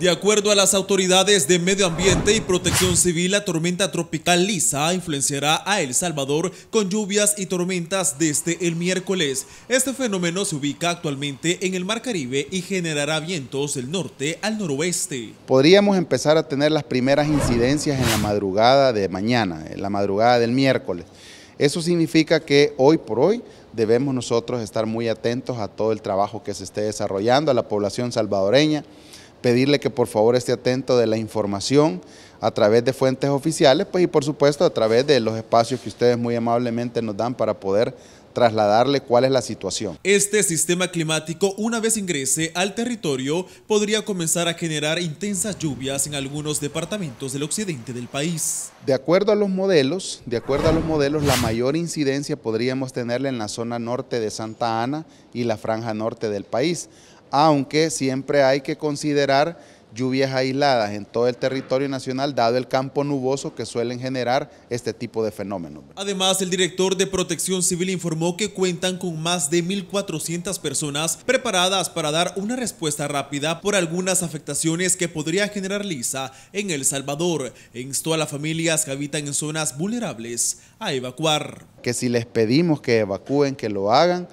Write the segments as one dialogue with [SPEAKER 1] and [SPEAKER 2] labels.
[SPEAKER 1] De acuerdo a las autoridades de Medio Ambiente y Protección Civil, la tormenta tropical Lisa influenciará a El Salvador con lluvias y tormentas desde el miércoles. Este fenómeno se ubica actualmente en el Mar Caribe y generará vientos del norte al noroeste.
[SPEAKER 2] Podríamos empezar a tener las primeras incidencias en la madrugada de mañana, en la madrugada del miércoles. Eso significa que hoy por hoy debemos nosotros estar muy atentos a todo el trabajo que se esté desarrollando, a la población salvadoreña pedirle que por favor esté atento de la información a través de fuentes oficiales pues, y por supuesto a través de los espacios que ustedes muy amablemente nos dan para poder trasladarle cuál es la situación.
[SPEAKER 1] Este sistema climático, una vez ingrese al territorio, podría comenzar a generar intensas lluvias en algunos departamentos del occidente del país.
[SPEAKER 2] De acuerdo a los modelos, de acuerdo a los modelos, la mayor incidencia podríamos tenerla en la zona norte de Santa Ana y la franja norte del país aunque siempre hay que considerar lluvias aisladas en todo el territorio nacional, dado el campo nuboso que suelen generar este tipo de fenómenos.
[SPEAKER 1] Además, el director de Protección Civil informó que cuentan con más de 1.400 personas preparadas para dar una respuesta rápida por algunas afectaciones que podría generar Lisa en El Salvador. instó a las familias que habitan en zonas vulnerables a evacuar.
[SPEAKER 2] Que si les pedimos que evacúen, que lo hagan,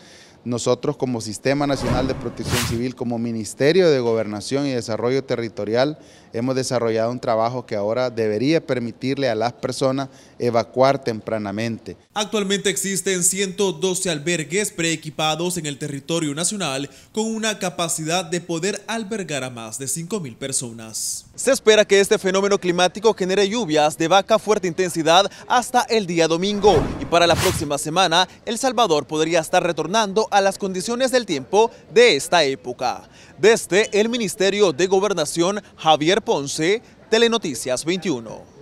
[SPEAKER 2] nosotros como Sistema Nacional de Protección Civil, como Ministerio de Gobernación y Desarrollo Territorial, hemos desarrollado un trabajo que ahora debería permitirle a las personas evacuar tempranamente.
[SPEAKER 1] Actualmente existen 112 albergues preequipados en el territorio nacional con una capacidad de poder albergar a más de 5.000 personas. Se espera que este fenómeno climático genere lluvias de vaca fuerte intensidad hasta el día domingo y para la próxima semana El Salvador podría estar retornando a las condiciones del tiempo de esta época. Desde el Ministerio de Gobernación, Javier Ponce, Telenoticias 21.